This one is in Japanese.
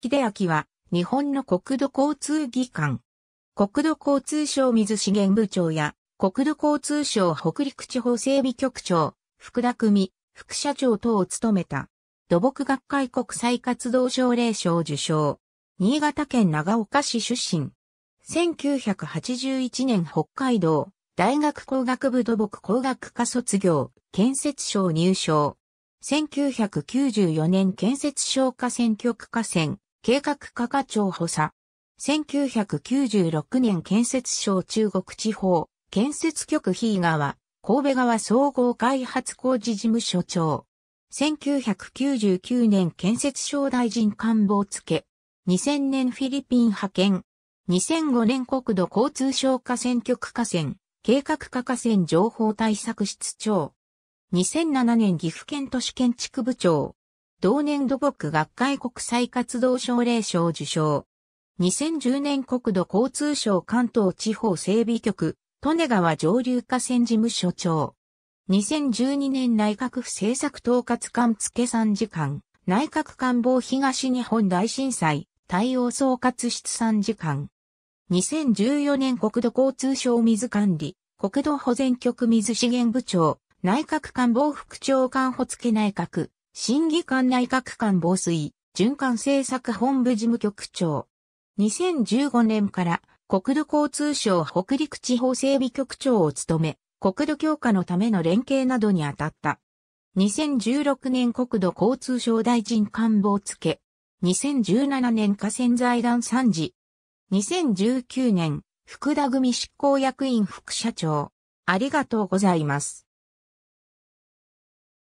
秀明は、日本の国土交通技官。国土交通省水資源部長や、国土交通省北陸地方整備局長、福田組、副社長等を務めた。土木学会国際活動奨励賞受賞。新潟県長岡市出身。1981年北海道大学工学部土木工学科卒業、建設省入賞。1994年建設省選挙区下選。計画課課長補佐。1996年建設省中国地方建設局日川神戸川総合開発工事事務所長。1999年建設省大臣官房付。2000年フィリピン派遣。2005年国土交通省河川局河川計画課河川情報対策室長。2007年岐阜県都市建築部長。同年土木学会国際活動奨励賞受賞。2010年国土交通省関東地方整備局、利根川上流河川事務所長。2012年内閣府政策統括官付参事官、内閣官房東日本大震災、対応総括室参事官。2014年国土交通省水管理、国土保全局水資源部長、内閣官房副長官補付内閣、審議官内閣官防水、循環政策本部事務局長。2015年から国土交通省北陸地方整備局長を務め、国土強化のための連携などに当たった。2016年国土交通省大臣官房付。2017年河川財団参事。2019年、福田組執行役員副社長。ありがとうございます。